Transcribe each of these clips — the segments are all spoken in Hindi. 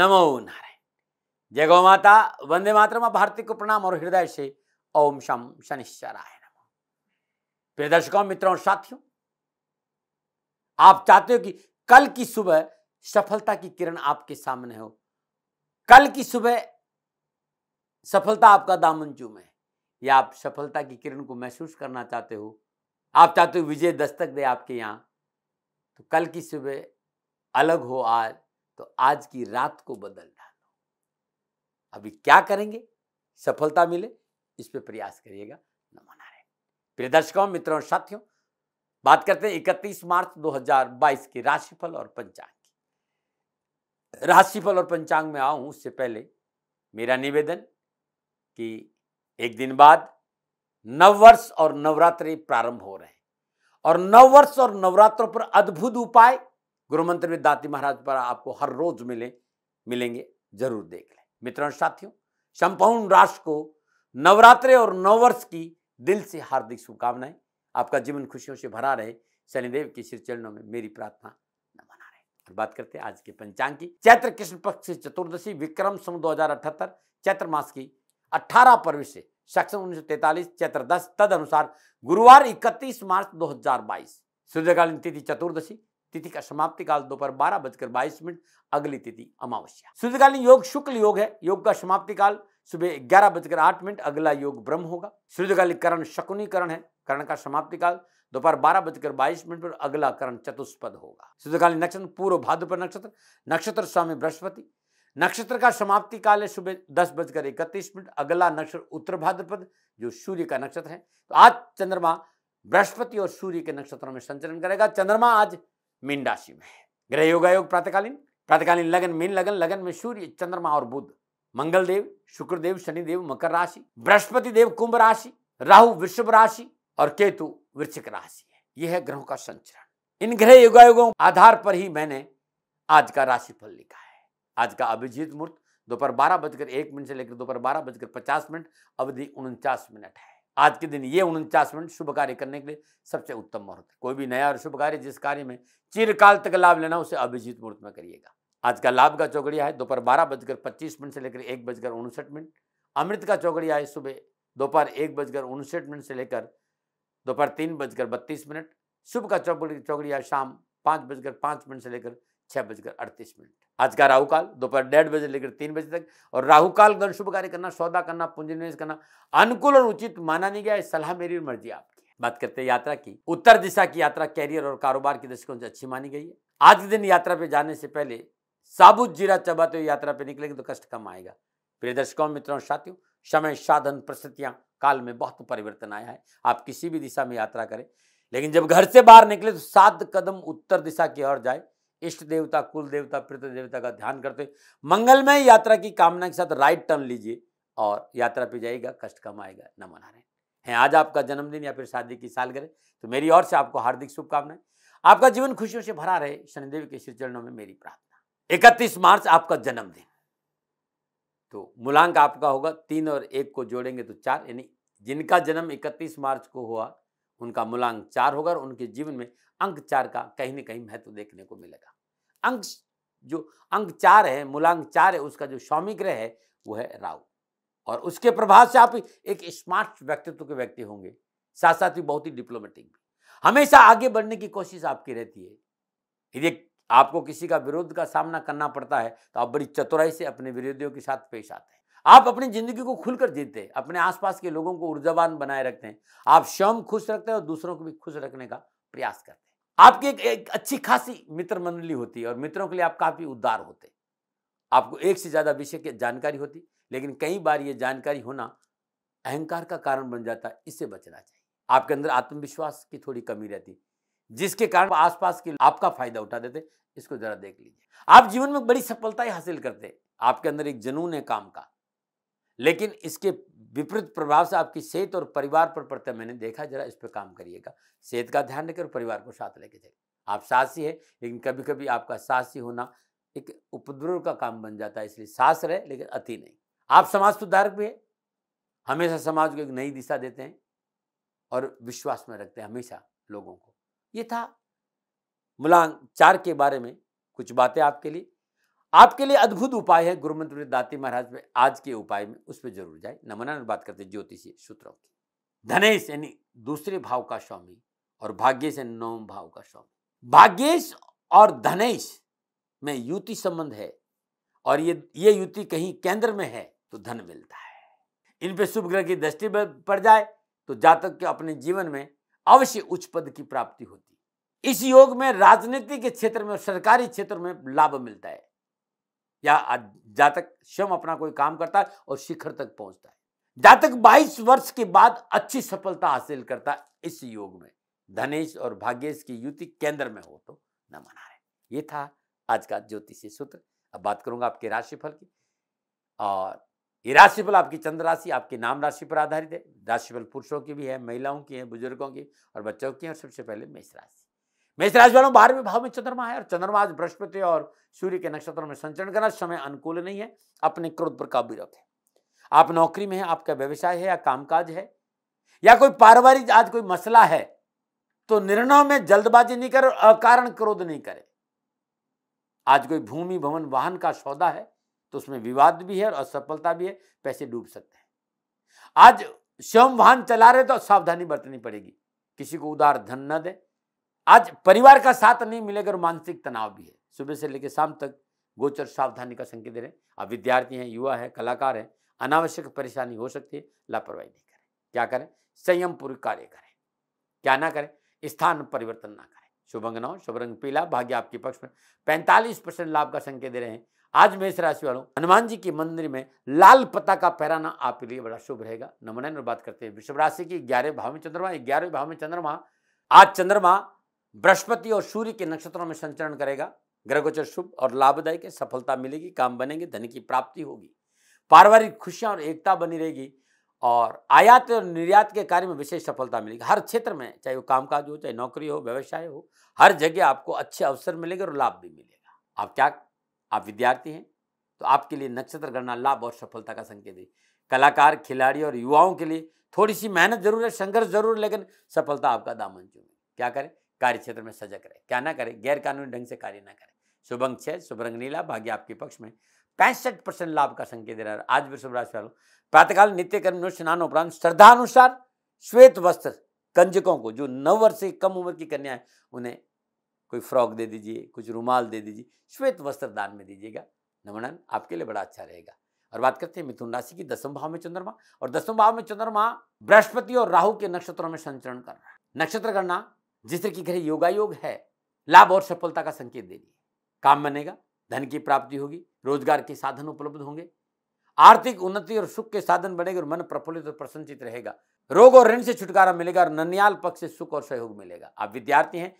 नमो नारायण जय गौ माता वंदे मातरम भारती को प्रणाम और हृदय से ओम शम शनिश्चराय नमो प्रिय दर्शकों मित्रों और साथियों आप चाहते हो कि कल की सुबह सफलता की किरण आपके सामने हो कल की सुबह सफलता आपका दामन चूम है या आप सफलता की किरण को महसूस करना चाहते हो आप चाहते हो विजय दस्तक दे आपके यहाँ तो कल की सुबह अलग हो आज तो आज की रात को बदल डालो अभी क्या करेंगे सफलता मिले इस पर प्रयास करिएगा नमो प्रिय दर्शकों मित्रों और साथियों बात करते हैं 31 मार्च 2022 के राशिफल और पंचांग की राशिफल और पंचांग में आऊं उससे पहले मेरा निवेदन कि एक दिन बाद नववर्ष और नवरात्रि प्रारंभ हो रहे हैं और नववर्ष और नवरात्रों पर अद्भुत उपाय गुरु मंत्र में दाती महाराज पर आपको हर रोज मिले मिलेंगे जरूर देख लें मित्रों साथियों संपूर्ण राष्ट्र को नवरात्रे और नववर्ष की दिल से हार्दिक शुभकामनाएं आपका जीवन खुशियों से भरा रहे शनिदेव के श्री चरणों में मेरी प्रार्थना न मना रहे और बात करते हैं आज के पंचांग की चैत्र कृष्ण पक्ष से चतुर्दशी विक्रम सम दो चैत्र मास की अठारह पर्व से सक्षम उन्नीस चैत्र दस तद अनुसार गुरुवार इकतीस मार्च दो हजार बाईस सूर्यकालीन तिथि चतुर्दशी तिथि का समाप्ति काल दोपहर बारह बजकर बाईस मिनट अगली तिथि अमावस्या सूर्यकालीन योग शुक्ल योग है योग का समाप्ति काल सुबह ग्यारह बजकर आठ मिनट अगला योग ब्रह्म होगा सूर्यकालीन करण शकुनीकरण है करण का समाप्ति काल दोपहर बारह बजकर बाईस मिनट पर अगला करण चतुष्पद होगा सूर्यकालीन नक्षत्र पूर्व भाद्रपर नक्षत्र नक्षत्र स्वामी बृहस्पति नक्षत्र का समाप्ति काल है सुबह दस बजकर इकतीस मिनट अगला नक्षत्र उत्तर भाद्रपद जो सूर्य का नक्षत्र है तो आज चंद्रमा बृहस्पति और सूर्य के नक्षत्रों में संचरण करेगा चंद्रमा आज मीन राशि में ग्रह योग प्रातकालीन प्रातकालीन लगन मीन लगन लगन में सूर्य चंद्रमा और बुद्ध मंगल देव शुक्रदेव शनिदेव मकर राशि बृहस्पति देव कुंभ राशि राहु वृषभ राशि और केतु वृश्चिक राशि है यह है ग्रहों का संचरण इन ग्रह योगायोगों आधार पर ही मैंने आज का राशिफल लिखा है आज का अभिजीत मुहूर्त दोपहर बारह बजकर एक मिनट से लेकर दोपहर बारह बजकर पचास मिनट अवधि उनचास मिनट है आज के दिन ये उनचास मिनट शुभ कार्य करने के लिए सबसे उत्तम मुहूर्त है कोई भी नया और शुभ कार्य जिस कार्य में चिरकाल तक लाभ लेना उसे अभिजीत मुहूर्त में करिएगा आज का लाभ का चौकड़िया है दोपहर बारह बजकर पच्चीस मिनट से लेकर एक बजकर उनसठ मिनट अमृत का चौकड़िया है सुबह दोपहर एक बजकर उनसठ मिनट से लेकर दोपहर तीन बजकर बत्तीस मिनट शुभ का चौकड़ी चौकड़िया शाम पाँच बजकर पाँच मिनट से लेकर छः बजकर अड़तीस मिनट आज का राहु काल दोपहर डेढ़ बजे लेकर तीन बजे तक और राहु काल गण शुभ कार्य करना सौदा करना पूंजी निवेश करना अनुकूल और उचित माना नहीं गया सलाह मेरी और मर्जी आपकी बात करते हैं यात्रा की उत्तर दिशा की यात्रा कैरियर और कारोबार की दृष्टिकोण से अच्छी मानी गई है आज के दिन यात्रा पे जाने से पहले साबुत जीरा चबाते हुए यात्रा पे निकलेंगे तो कष्ट कम आएगा प्रिय दर्शकों मित्रों साथियों समय साधन परिस्थितियाँ काल में बहुत परिवर्तन आया है आप किसी भी दिशा में यात्रा करें लेकिन जब घर से बाहर निकले तो सात कदम उत्तर दिशा की ओर जाए इष्ट देवता कुल देवता पितृ देवता का ध्यान करते मंगल मंगलमय यात्रा की कामना के साथ राइट टर्न लीजिए और यात्रा पे जाएगा कष्ट कम आएगा न मना रहे हैं आज आपका जन्मदिन या फिर शादी की सालगिरह तो मेरी ओर से आपको हार्दिक शुभकामनाएं आपका जीवन खुशियों से भरा रहे शनिदेव के श्री चरणों में मेरी प्रार्थना इकतीस मार्च आपका जन्मदिन तो मूलांक आपका होगा तीन और एक को जोड़ेंगे तो चार यानी जिनका जन्म इकतीस मार्च को हुआ उनका मूलांक चार होगा और उनके जीवन में अंक चार का कहीं ना कहीं महत्व देखने को मिलेगा अंक जो अंक चार है मूलांक चार है उसका जो स्वामी ग्रह है वो है राहु और उसके प्रभाव से आप एक स्मार्ट व्यक्तित्व के व्यक्ति होंगे साथ साथ ही बहुत ही डिप्लोमेटिक हमेशा आगे बढ़ने की कोशिश आपकी रहती है यदि आपको किसी का विरोध का सामना करना पड़ता है तो आप बड़ी चतुराई से अपने विरोधियों के साथ पेश आते हैं आप अपनी ज़िंदगी को खुलकर जीते हैं अपने आसपास के लोगों को ऊर्जावान बनाए रखते हैं आप स्वयं खुश रखते हैं और दूसरों को भी खुश रखने का प्रयास करते हैं आपकी एक, एक अच्छी खासी मित्र मंडली होती है और मित्रों के लिए आप काफ़ी उदार होते हैं आपको एक से ज़्यादा विषय की जानकारी होती लेकिन कई बार ये जानकारी होना अहंकार का कारण बन जाता है इससे बचना चाहिए आपके अंदर आत्मविश्वास की थोड़ी कमी रहती जिसके कारण आसपास के आपका फायदा उठा देते इसको जरा देख लीजिए आप जीवन में बड़ी सफलताएं हासिल करते आपके अंदर एक जुनून है काम का लेकिन इसके विपरीत प्रभाव से आपकी सेहत और परिवार पर पड़ता है मैंने देखा जरा इस पर काम करिएगा सेहत का ध्यान रखें और परिवार को साथ लेके चलिए आप साहसी है लेकिन कभी कभी आपका साहसी होना एक उपद्रव का काम बन जाता है इसलिए सास रहे लेकिन अति नहीं आप समाज सुधारक भी है हमेशा समाज को एक नई दिशा देते हैं और विश्वास में रखते हैं हमेशा लोगों को ये था मुलांग चार के बारे में कुछ बातें आपके लिए आपके लिए अद्भुत उपाय है गुरु मंत्र दाती महाराज में आज के उपाय में उस पर जरूर जाए नमना बात करते ज्योतिषी सूत्रों की धनेश यानी दूसरे भाव का स्वामी और भाग्यश यानी नवम भाव का स्वामी भाग्यश और धनेश में युति संबंध है और ये ये युति कहीं केंद्र में है तो धन मिलता है इन पे शुभ ग्रह की दृष्टि पड़ जाए तो जातक के अपने जीवन में अवश्य उच्च पद की प्राप्ति होती इस योग में राजनीति के क्षेत्र में सरकारी क्षेत्र में लाभ मिलता है या जातक स्वयं अपना कोई काम करता है और शिखर तक पहुंचता है जातक 22 वर्ष के बाद अच्छी सफलता हासिल करता है इस योग में धनेश और भाग्येश की युति केंद्र में हो तो न मना रहे ये था आज का ज्योतिषीय सूत्र अब बात करूंगा आपके राशिफल की और ये राशिफल आपकी चंद्र राशि आपके नाम राशि पर आधारित है राशिफल पुरुषों की भी है महिलाओं की है बुजुर्गों की और बच्चों की है और सबसे पहले मेष राशि मेष राशि वालों बारहवें भाव में चंद्रमा है और चंद्रमा आज बृहस्पति और सूर्य के नक्षत्रों में संचरण करना समय अनुकूल नहीं है अपने क्रोध पर काबू रखें आप नौकरी में हैं आपका व्यवसाय है या कामकाज है या कोई पारिवारिक आज कोई मसला है तो निर्णय में जल्दबाजी नहीं करें अकारण क्रोध नहीं करें आज कोई भूमि भवन वाहन का सौदा है तो उसमें विवाद भी है और असफलता भी है पैसे डूब सकते हैं आज स्वयं वाहन चला रहे तो सावधानी बरतनी पड़ेगी किसी को उदार धन न दें आज परिवार का साथ नहीं मिलेगा और मानसिक तनाव भी है सुबह से लेकर शाम तक गोचर सावधानी का संकेत दे रहे हैं आप विद्यार्थी हैं युवा हैं कलाकार हैं अनावश्यक परेशानी हो सकती है लापरवाही नहीं करें क्या करें संयमपूर्वक कार्य करें क्या ना करें स्थान परिवर्तन ना करें शुभ अंग शुभ रंग पीला भाग्य आपके पक्ष में पैंतालीस परसेंट लाभ का संकेत दे रहे हैं आज मेष राशि वालों हनुमान जी के मंदिर में लाल पता का पहराना आपके लिए बड़ा शुभ रहेगा नमन और बात करते हैं वृषभ राशि की ग्यारह भाव में चंद्रमा ग्यारहवें भाव में चंद्रमा आज चंद्रमा बृहस्पति और सूर्य के नक्षत्रों में संचरण करेगा ग्रहगोचर शुभ और लाभदायक है सफलता मिलेगी काम बनेंगे धन की प्राप्ति होगी पारिवारिक खुशियाँ और एकता बनी रहेगी और आयात और निर्यात के कार्य में विशेष सफलता मिलेगी हर क्षेत्र में चाहे वो कामकाज हो चाहे नौकरी हो व्यवसाय हो हर जगह आपको अच्छे अवसर मिलेंगे और लाभ भी मिलेगा आप क्या आप विद्यार्थी हैं तो आपके लिए नक्षत्र गणना लाभ और सफलता का संकेत है कलाकार खिलाड़ी और युवाओं के लिए थोड़ी सी मेहनत जरूर है संघर्ष जरूर लेकिन सफलता आपका दामन चूमेगी क्या करें कार्य क्षेत्र में सजग रहे क्या ना करें गैर कानूनी ढंग से कार्य ना करें शुभ अंक छः शुभ रंग नीला भाग्य आपके पक्ष में पैंसठ परसेंट लाभ का संकेत दे रहा है आज भी शुभ राशि वालों प्रातःकाल नित्य कर्म स्नान उपरांत श्रद्धा अनुसार श्वेत वस्त्र कंजकों को जो नौ वर्ष से कम उम्र की कन्या है उन्हें कोई फ्रॉक दे दीजिए कुछ रुमाल दे दीजिए श्वेत वस्त्र दान में दीजिएगा नमनन आपके लिए बड़ा अच्छा रहेगा और बात करते हैं मिथुन राशि की दसम भाव में चंद्रमा और दसम भाव में चंद्रमा बृहस्पति और राहु के नक्षत्रों में संचरण कर रहा है नक्षत्र गणना जिस तरह की योगा योग है लाभ और सफलता का संकेत दे रही काम बनेगा धन की प्राप्ति होगी रोजगार के साधन उपलब्ध होंगे आर्थिक उन्नति और सुख के साधन बनेगा और मन प्रफुल्लित और प्रसन्नचित रहेगा रोग और ऋण से छुटकारा मिलेगा और नन्याल पक्ष से सुख और सहयोग मिलेगा आप विद्यार्थी हैं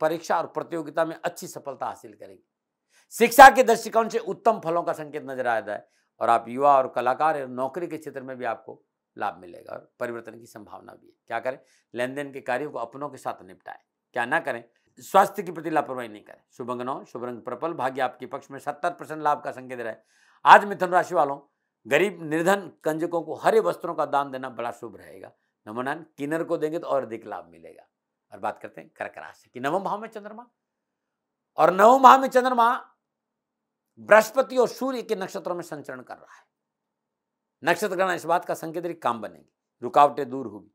परीक्षा और प्रतियोगिता में अच्छी सफलता हासिल करेंगे शिक्षा के दृष्टिकोण से उत्तम फलों का संकेत नजर आ रहा है और आप युवा और कलाकार नौकरी के क्षेत्र में भी आपको लाभ मिलेगा और परिवर्तन की संभावना भी है क्या करें लेन देन के कार्यों को अपनों के साथ निपटाएं क्या ना करें स्वास्थ्य के प्रति लापरवाही नहीं करें शुभ अंग नौ शुभ रंग प्रपल भाग्य आपके पक्ष में सत्तर परसेंट लाभ का संकेत रहे आज मिथुन राशि वालों गरीब निर्धन कंजकों को हरे वस्त्रों का दान देना बड़ा शुभ रहेगा नमोनान किन्नर को देंगे तो और अधिक लाभ मिलेगा और बात करते हैं कर्क राशि की नवम भाव में चंद्रमा और नवम भाव में चंद्रमा बृहस्पति और सूर्य के नक्षत्रों में संचरण कर रहा है नक्षत्र गणना इस बात का संकेत है काम बनेंगे रुकावटें दूर होगी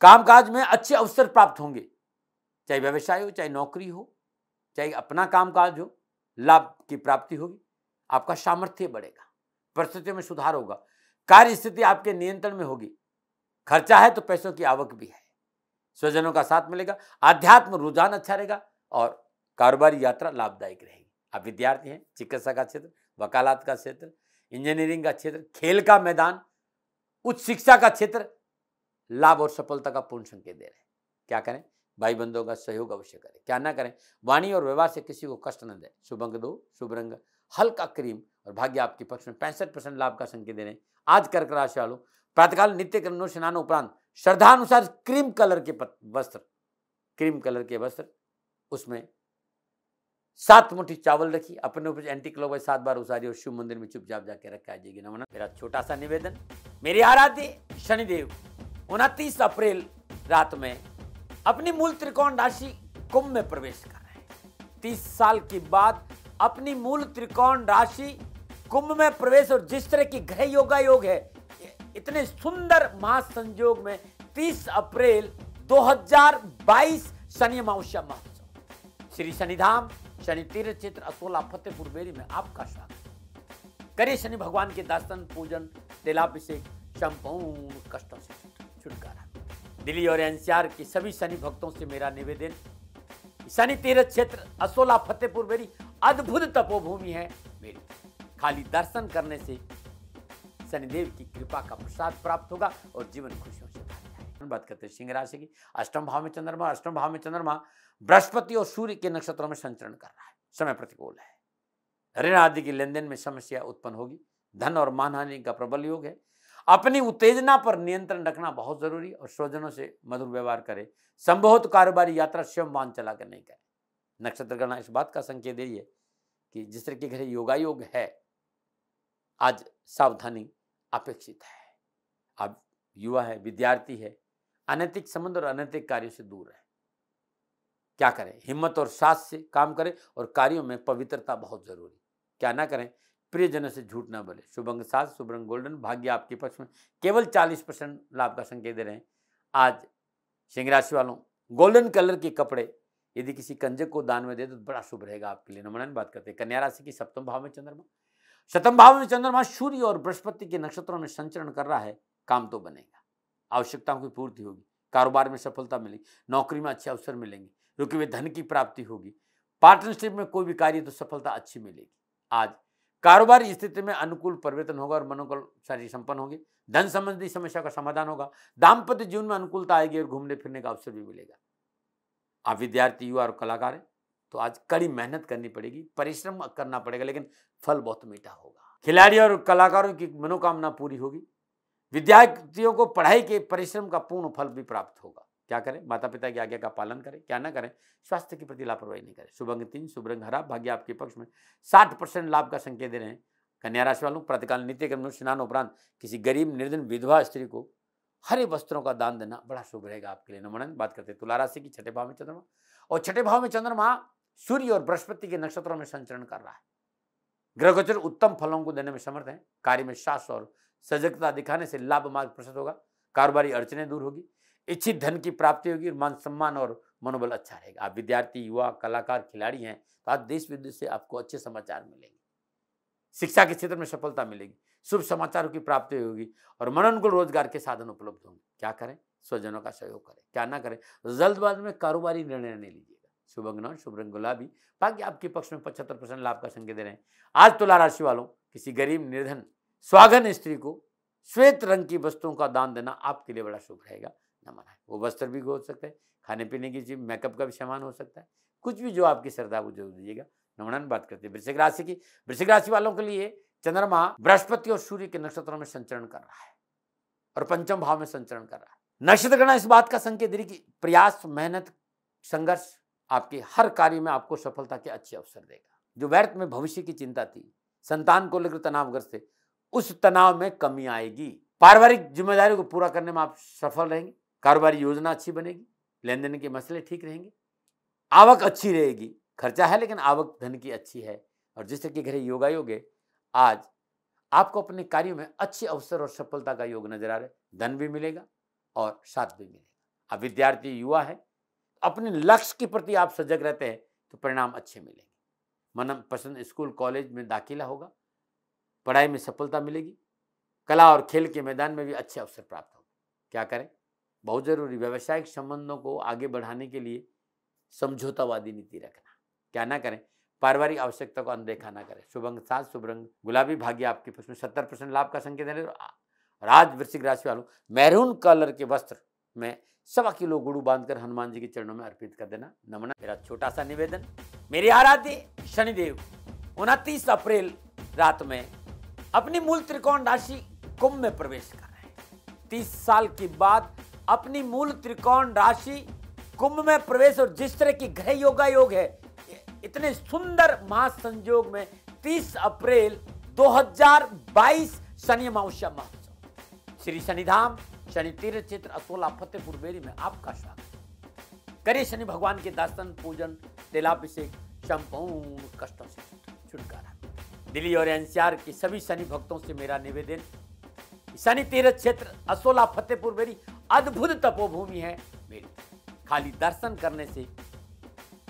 कामकाज में अच्छे अवसर प्राप्त होंगे चाहे व्यवसाय हो चाहे नौकरी हो चाहे अपना कामकाज हो लाभ की प्राप्ति होगी आपका सामर्थ्य बढ़ेगा परिस्थितियों में सुधार होगा कार्य स्थिति आपके नियंत्रण में होगी खर्चा है तो पैसों की आवक भी है स्वजनों का साथ मिलेगा आध्यात्म रुझान अच्छा रहेगा और कारोबारी यात्रा लाभदायक रहेगी आप विद्यार्थी हैं चिकित्सा का क्षेत्र वकालत का क्षेत्र इंजीनियरिंग का क्षेत्र खेल का मैदान उच्च शिक्षा का क्षेत्र लाभ और सफलता का पूर्ण संकेत दे रहे हैं क्या करें भाई बंधुओं का सहयोग अवश्य करें क्या ना करें वाणी और व्यवहार से किसी को कष्ट न दें शुभ अंक दो शुभ रंग हल्का क्रीम और भाग्य आपके पक्ष में पैंसठ परसेंट लाभ का संकेत दे रहे हैं आज कर्क राशि वालों प्रातकाल नित्य कर्मों स्नान उपरांत श्रद्धानुसार क्रीम कलर के वस्त्र क्रीम कलर के वस्त्र उसमें सात मुठी चावल रखी अपने ऊपर एंटी क्लॉक सात बार उसारी और शिव मंदिर में चुपचाप जाके रखा है जी नमन मेरा छोटा सा निवेदन मेरी आराध्य शनिदेव उनतीस अप्रैल रात में अपनी मूल त्रिकोण राशि कुंभ में प्रवेश कर रहे हैं तीस साल के बाद अपनी मूल त्रिकोण राशि कुंभ में प्रवेश और जिस तरह की ग्रह योगा योग है इतने सुंदर महासंयोग में 30 अप्रैल 2022 शनि अमावस्या महोत्सव श्री शनिधाम शनि तीर्थ क्षेत्र असोला फतेहपुर बेरी में आपका स्वागत करिए शनि भगवान के दर्शन पूजन तेलाभिषेक संपूर्ण कष्टों से छुटकारा दिल्ली और एनसीआर के सभी शनि भक्तों से मेरा निवेदन शनि तीर्थ क्षेत्र असोला फतेहपुर बेरी अद्भुत तपोभूमि है मेरी खाली दर्शन करने से शनिदेव की कृपा का प्रसाद प्राप्त होगा और जीवन खुशियों से भर बात करते हैं सिंह राशि की अष्टम भाव में चंद्रमा अष्टम भाव में चंद्रमा बृहस्पति और सूर्य के नक्षत्रों में संचरण कर रहा है समय प्रतिकूल है ऋण आदि के लेन देन में समस्या उत्पन्न होगी धन और मानहानि का प्रबल योग है अपनी उत्तेजना पर नियंत्रण रखना बहुत जरूरी और स्वजनों से मधुर व्यवहार करें संभवत कारोबारी यात्रा स्वयं वाहन चला कर नहीं करें नक्षत्र गणना इस बात का संकेत दे रही है कि जिस तरह के घर योगा योग है आज सावधानी अपेक्षित है आप युवा है विद्यार्थी है अनैतिक संबंध और अनैतिक कार्यों से दूर रहें क्या करें हिम्मत और सास से काम करें और कार्यों में पवित्रता बहुत जरूरी क्या ना करें प्रियजनों से झूठ ना बोले शुभंग सास शुभरंग गोल्डन भाग्य आपके पक्ष में केवल 40 परसेंट लाभ का संकेत दे रहे हैं आज सिंह राशि वालों गोल्डन कलर के कपड़े यदि किसी कंजक को दान में दे तो बड़ा शुभ रहेगा आपके लिए नमन बात करते हैं कन्या राशि की सप्तम भाव में चंद्रमा सप्तम भाव में चंद्रमा सूर्य और बृहस्पति के नक्षत्रों में संचरण कर रहा है काम तो बनेगा आवश्यकताओं की पूर्ति होगी कारोबार में सफलता मिलेगी नौकरी में अच्छे अवसर मिलेंगे रुके हुए धन की प्राप्ति होगी पार्टनरशिप में कोई भी कार्य तो सफलता अच्छी मिलेगी आज कारोबारी स्थिति में अनुकूल परिवर्तन होगा और मनोकल शारीरिक संपन्न होगी धन संबंधी समस्या का समाधान होगा दाम्पत्य जीवन में अनुकूलता आएगी और घूमने फिरने का अवसर भी मिलेगा आप विद्यार्थी युवा और कलाकार हैं तो आज कड़ी मेहनत करनी पड़ेगी परिश्रम करना पड़ेगा लेकिन फल बहुत मीठा होगा खिलाड़ी और कलाकारों की मनोकामना पूरी होगी विद्यार्थियों को पढ़ाई के परिश्रम का पूर्ण फल भी प्राप्त होगा क्या करें माता पिता की आज्ञा का पालन करें क्या ना करें स्वास्थ्य के प्रति लापरवाही नहीं करें शुभ अंग तीन शुभ रंग हरा भाग्य आपके पक्ष में साठ परसेंट लाभ का संकेत दे रहे हैं कन्या राशि वालों प्रतिकाल नित्य क्रम स्नान उपरांत किसी गरीब निर्धन विधवा स्त्री को हरे वस्त्रों का दान देना बड़ा शुभ रहेगा आपके लिए नमन बात करते हैं तुला राशि की छठे भाव में चंद्रमा और छठे भाव में चंद्रमा सूर्य और बृहस्पति के नक्षत्रों में संचरण कर रहा है ग्रह गोचर उत्तम फलों को देने में समर्थ है कार्य में सास और सजगता दिखाने से लाभ मार्ग प्रसन्न होगा कारोबारी अड़चने दूर होगी इच्छित धन की प्राप्ति होगी मान सम्मान और मनोबल अच्छा रहेगा आप विद्यार्थी युवा कलाकार खिलाड़ी हैं तो आज देश विदेश से आपको अच्छे समाचार मिलेंगे शिक्षा के क्षेत्र में सफलता मिलेगी शुभ समाचारों की प्राप्ति होगी और मननुकूल रोजगार के साधन उपलब्ध होंगे क्या करें स्वजनों का सहयोग करें क्या ना करें जल्दबाज में कारोबारी निर्णय नहीं लीजिएगा शुभ अंग शुभ रंग गुलाबी बाकी आपके पक्ष में पचहत्तर परसेंट लाभ का संकेत दे रहे हैं आज तुला तो राशि वालों किसी गरीब निर्धन स्वागन स्त्री को श्वेत रंग की वस्तुओं का दान देना आपके लिए बड़ा शुभ रहेगा नमन है वो वस्त्र भी हो सकता है खाने पीने की चीज मेकअप का भी सामान हो सकता है कुछ भी जो आपकी श्रद्धा वो जरूर दीजिएगा नमनन बात करते हैं वृश्चिक राशि की वृश्चिक राशि वालों के लिए चंद्रमा बृहस्पति और सूर्य के नक्षत्रों में संचरण कर रहा है और पंचम भाव में संचरण कर रहा है नक्षत्र गणना इस बात का संकेत दे रही कि प्रयास मेहनत संघर्ष आपके हर कार्य में आपको सफलता के अच्छे अवसर देगा जो व्यर्थ में भविष्य की चिंता थी संतान को लेकर तनावग्रस्त थे उस तनाव में कमी आएगी पारिवारिक जिम्मेदारी को पूरा करने में आप सफल रहेंगे कारोबारी योजना अच्छी बनेगी लेन देन के मसले ठीक रहेंगे आवक अच्छी रहेगी खर्चा है लेकिन आवक धन की अच्छी है और जिस तरह घरे योगा योग है आज आपको अपने कार्यों में अच्छे अवसर और सफलता का योग नजर आ रहा है धन भी मिलेगा और साथ भी मिलेगा आप विद्यार्थी युवा है अपने लक्ष्य के प्रति आप सजग रहते हैं तो परिणाम अच्छे मिलेंगे मन पसंद स्कूल कॉलेज में दाखिला होगा पढ़ाई में सफलता मिलेगी कला और खेल के मैदान में भी अच्छे अवसर प्राप्त होंगे क्या करें बहुत ज़रूरी व्यवसायिक संबंधों को आगे बढ़ाने के लिए समझौतावादी नीति रखना क्या ना करें पारिवारिक आवश्यकता को अनदेखा ना करें शुभ अंग सात शुभ रंग गुलाबी भाग्य आपके पास में सत्तर परसेंट लाभ का संकेत है राज वृश्चिक राशि वालों मैरून कलर के वस्त्र में सवा किलो गुड़ू बांधकर हनुमान जी के चरणों में अर्पित कर देना नमना मेरा छोटा सा निवेदन मेरी आराध्य शनिदेव उनतीस अप्रैल रात में अपनी मूल त्रिकोण राशि कुंभ में प्रवेश कर रहे हैं तीस साल के बाद अपनी मूल त्रिकोण राशि कुंभ में प्रवेश और जिस तरह की ग्रह योगा योग है इतने सुंदर महासंयोग में 30 अप्रैल 2022 शनि अमावस्या महोत्सव श्री शनिधाम शनि तीर्थ क्षेत्र असोला फतेहपुर बेरी में आपका स्वागत करिए शनि भगवान के दर्शन पूजन तेलाभिषेक शंपूर्ण कष्टों से छुटकारा दिल्ली और एनसीआर के सभी शनि भक्तों से मेरा निवेदन शनि तीर्थ क्षेत्र असोला फतेहपुर मेरी अद्भुत तपोभूमि है मेरी खाली दर्शन करने से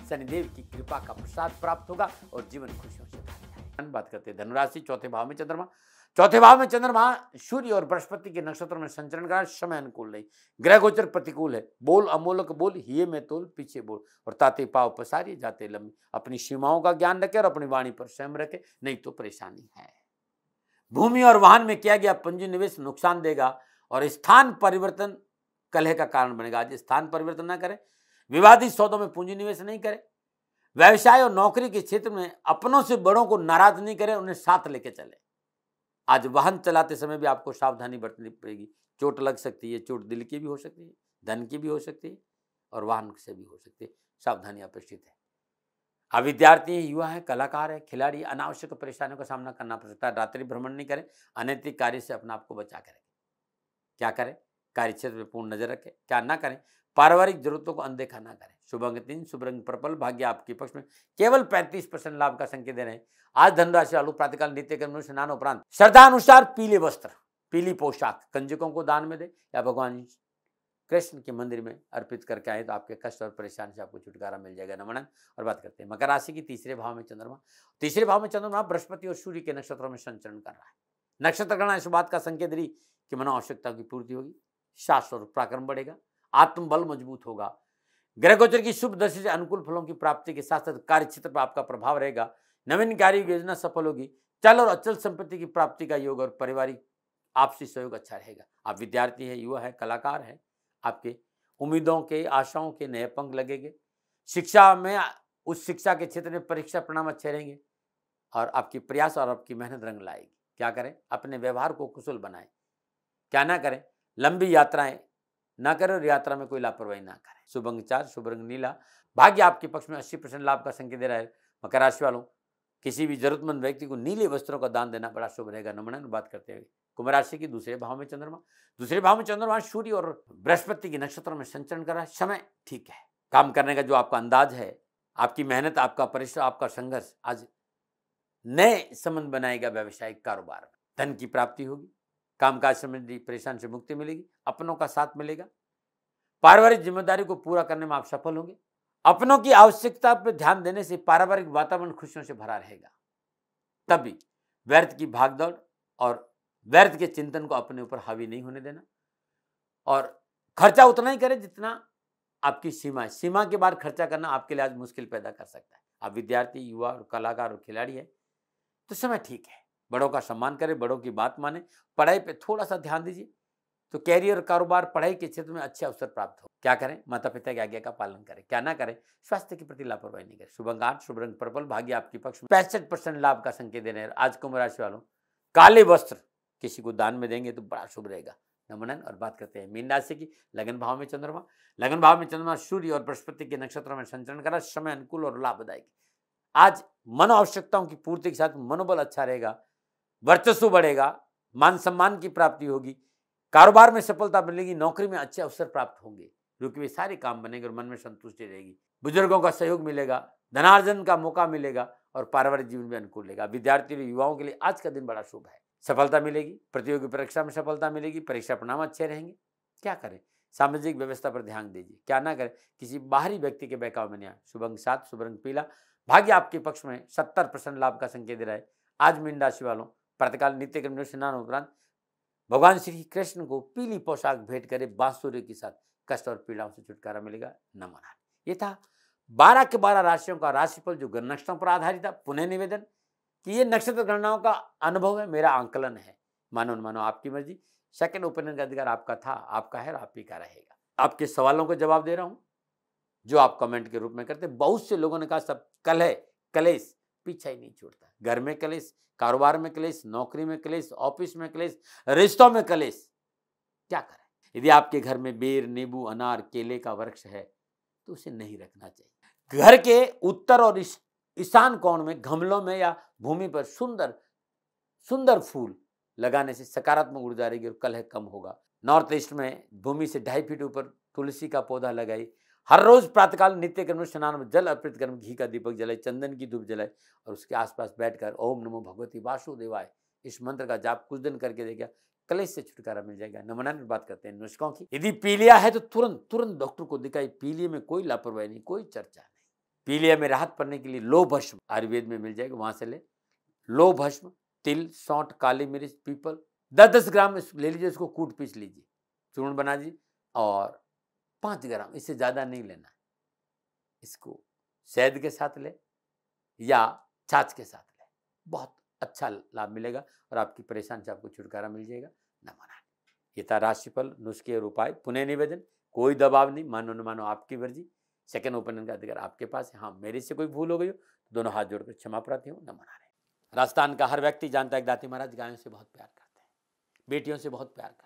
शनिदेव की कृपा का प्रसाद प्राप्त होगा और जीवन खुशियों से बात करते हैं धनुराशि चौथे भाव में चंद्रमा चौथे भाव में चंद्रमा सूर्य और बृहस्पति के नक्षत्र में संचरण का समय अनुकूल नहीं ग्रह गोचर प्रतिकूल है बोल अमोलक बोल हिये में तोल पीछे बोल और ताते पाव पसारिए जाते लंबी अपनी सीमाओं का ज्ञान रखे और अपनी वाणी पर स्वयं रखे नहीं तो परेशानी है भूमि और वाहन में किया गया पूंजी निवेश नुकसान देगा और स्थान परिवर्तन कलह का कारण बनेगा आज स्थान परिवर्तन न करें विवादित सौदों में पूंजी निवेश नहीं करें व्यवसाय और नौकरी के क्षेत्र में अपनों से बड़ों को नाराज नहीं करें उन्हें साथ लेके चले आज वाहन चलाते समय भी आपको सावधानी बरतनी पड़ेगी चोट लग सकती है चोट दिल की भी हो सकती है धन की भी हो सकती है और वाहन से भी हो सकती है सावधानी अपेक्षित है आप विद्यार्थी हैं युवा हैं कलाकार हैं खिलाड़ी अनावश्यक परेशानियों का सामना करना पड़ सकता है रात्रि भ्रमण नहीं करें अनैतिक कार्य से अपने आप को बचा करें क्या करें कार्यक्षेत्र में पूर्ण नजर रखें क्या ना करें पारिवारिक जरूरतों को अनदेखा ना करें शुभ तीन शुभ रंग पर्पल भाग्य आपके पक्ष में केवल 35 परसेंट लाभ का संकेत दे रहे हैं आज धनराशि वालों प्रातकाल नित्य कर्म स्नान उपरांत श्रद्धा अनुसार पीले वस्त्र पीली पोशाक कंजकों को दान में दे या भगवान कृष्ण के मंदिर में अर्पित करके आए तो आपके कष्ट और परेशानी से आपको छुटकारा मिल जाएगा नमन और बात करते हैं मकर राशि की तीसरे भाव में चंद्रमा तीसरे भाव में चंद्रमा बृहस्पति और सूर्य के नक्षत्रों में संचरण कर रहा है नक्षत्र गणा इस बात का संकेत दी कि मनो आवश्यकता की पूर्ति होगी शास्त्र और पराक्रम बढ़ेगा आत्मबल मजबूत होगा ग्रह गोचर की शुभ दृष्टि से अनुकूल फलों की प्राप्ति के साथ साथ कार्य क्षेत्र पर आपका प्रभाव रहेगा नवीन कार्य योजना सफल होगी चल और अचल संपत्ति की प्राप्ति का योग और पारिवारिक आपसी सहयोग अच्छा रहेगा आप विद्यार्थी हैं युवा है कलाकार हैं आपके उम्मीदों के आशाओं के नए पंख लगेंगे शिक्षा में उस शिक्षा के क्षेत्र में परीक्षा परिणाम अच्छे रहेंगे और आपकी प्रयास और आपकी मेहनत रंग लाएगी क्या करें अपने व्यवहार को कुशल बनाएं क्या ना करें लंबी यात्राएं ना करें और यात्रा में कोई लापरवाही ना करें शुभ अंग चार शुभ रंग नीला भाग्य आपके पक्ष में अस्सी परसेंट लाभ का संकेत दे रहा है मकर राशि वालों किसी भी जरूरतमंद व्यक्ति को नीले वस्त्रों का दान देना बड़ा शुभ रहेगा नमन बात करते हुए कुंभ राशि की दूसरे भाव में चंद्रमा दूसरे भाव में चंद्रमा सूर्य और बृहस्पति के नक्षत्रों में संचरण कर रहा है समय ठीक है काम करने का जो आपका अंदाज है आपकी मेहनत आपका परिश्रम आपका संघर्ष आज नए संबंध बनाएगा व्यावसायिक कारोबार धन की प्राप्ति होगी कामकाज संबंधी परेशान से मुक्ति मिलेगी अपनों का साथ मिलेगा पारिवारिक जिम्मेदारी को पूरा करने में आप सफल होंगे अपनों की आवश्यकता पर ध्यान देने से पारिवारिक वातावरण खुशियों से भरा रहेगा तभी व्यर्थ की भागदौड़ और व्यर्थ के चिंतन को अपने ऊपर हावी नहीं होने देना और खर्चा उतना ही करें जितना आपकी सीमा है सीमा के बाहर खर्चा करना आपके लिए आज मुश्किल पैदा कर सकता है आप विद्यार्थी युवा और कलाकार और खिलाड़ी है तो समय ठीक है बड़ों का सम्मान करें बड़ों की बात माने पढ़ाई पे थोड़ा सा ध्यान दीजिए तो कैरियर कारोबार पढ़ाई के क्षेत्र में अच्छे अवसर प्राप्त हो क्या करें माता पिता की आज्ञा का पालन करें क्या ना करें स्वास्थ्य के प्रति लापरवाही नहीं करें शुभ अंग शुभ रंग पर्पल भाग्य आपके पक्ष में पैंसठ परसेंट लाभ का संकेत देने आज कुंभ राशि वालों काले वस्त्र किसी को दान में देंगे तो बड़ा शुभ रहेगा नमनन और बात करते हैं मीन राशि की लगन भाव में चंद्रमा लगन भाव में चंद्रमा सूर्य और बृहस्पति के नक्षत्रों में संचरण करा समय अनुकूल और लाभदायक आज मन आवश्यकताओं की पूर्ति के साथ मनोबल अच्छा रहेगा वर्चस्व बढ़ेगा मान सम्मान की प्राप्ति होगी कारोबार में सफलता मिलेगी नौकरी में अच्छे अवसर प्राप्त होंगे जो कि वे सारे काम बनेंगे और मन में संतुष्टि रहेगी बुजुर्गों का सहयोग मिलेगा धनार्जन का मौका मिलेगा और पारिवारिक जीवन में अनुकूल रहेगा विद्यार्थी और युवाओं के लिए आज का दिन बड़ा शुभ है सफलता मिलेगी प्रतियोगी परीक्षा में सफलता मिलेगी परीक्षा परिणाम अच्छे रहेंगे क्या करें सामाजिक व्यवस्था पर ध्यान दीजिए क्या ना करें किसी बाहरी व्यक्ति के बहकाव में नहीं आए शुभ अंग सात शुभ रंग पीला भाग्य आपके पक्ष में सत्तर परसेंट लाभ का संकेत दे रहा है आज मीन राशि वालों प्रातःकाल नित्यक्रम स्नान उपरांत भगवान श्री कृष्ण को पीली पोशाक भेंट करे बांसुरी के साथ कष्ट और पीड़ाओं से छुटकारा मिलेगा न मना ये था बारह के बारह राशियों का राशिफल जो नक्षत्रों पर आधारित था पुनः निवेदन कि ये नक्षत्र गणनाओं का अनुभव है मेरा आंकलन है मानो न मानो आपकी मर्जी सेकंड ओपिनियन का अधिकार आपका था आपका है और आप ही का रहेगा आपके सवालों को जवाब दे रहा हूँ जो आप कमेंट के रूप में करते बहुत से लोगों ने कहा सब कल है कलेश पीछा ही नहीं छोड़ता घर में कलेश कारोबार में कलेश नौकरी में कलेश ऑफिस में कलेश रिश्तों में कलेश क्या करें यदि आपके घर में बेर नींबू अनार केले का वृक्ष है तो उसे नहीं रखना चाहिए घर के उत्तर और ईशान कोण में गमलों में या भूमि पर सुंदर सुंदर फूल लगाने से सकारात्मक ऊर्जा रहेगी और कलह कम होगा नॉर्थ ईस्ट में भूमि से ढाई फीट ऊपर तुलसी का पौधा लगाई हर रोज प्रातःकाल नित्य कर्म स्नान में जल अर्पित कर्म घी का दीपक जलाए चंदन की धूप जलाए और उसके आसपास बैठकर ओम नमो भगवती वासुदेवाय इस मंत्र का जाप कुछ दिन करके देखा कलेश से छुटकारा मिल जाएगा नमनान में बात करते हैं नुस्खों की यदि पीलिया है तो तुरंत तुरंत डॉक्टर को दिखाई पीलिया में कोई लापरवाही नहीं कोई चर्चा नहीं पीलिया में राहत पड़ने के लिए लो भस्म आयुर्वेद में मिल जाएगा वहां से ले लो भस्म तिल सौंठ काली मिर्च पीपल दस दस ग्राम ले लीजिए उसको कूट पीस लीजिए चूर्ण बना दीजिए और पाँच ग्राम इससे ज़्यादा नहीं लेना है इसको शहद के साथ ले या छाछ के साथ ले बहुत अच्छा लाभ मिलेगा और आपकी परेशानी से आपको छुटकारा मिल जाएगा न ये था राशिफल नुस्खे और उपाय पुनः निवेदन कोई दबाव नहीं मानो न मानो आपकी मर्जी सेकेंड ओपिनियन का अधिकार आपके पास है हाँ मेरे से कोई भूल हो गई हो तो दोनों हाथ जोड़कर क्षमा प्रार्थी हूँ नमना राजस्थान का हर व्यक्ति जानता है दाती महाराज गायों से बहुत प्यार करते हैं बेटियों से बहुत प्यार करते हैं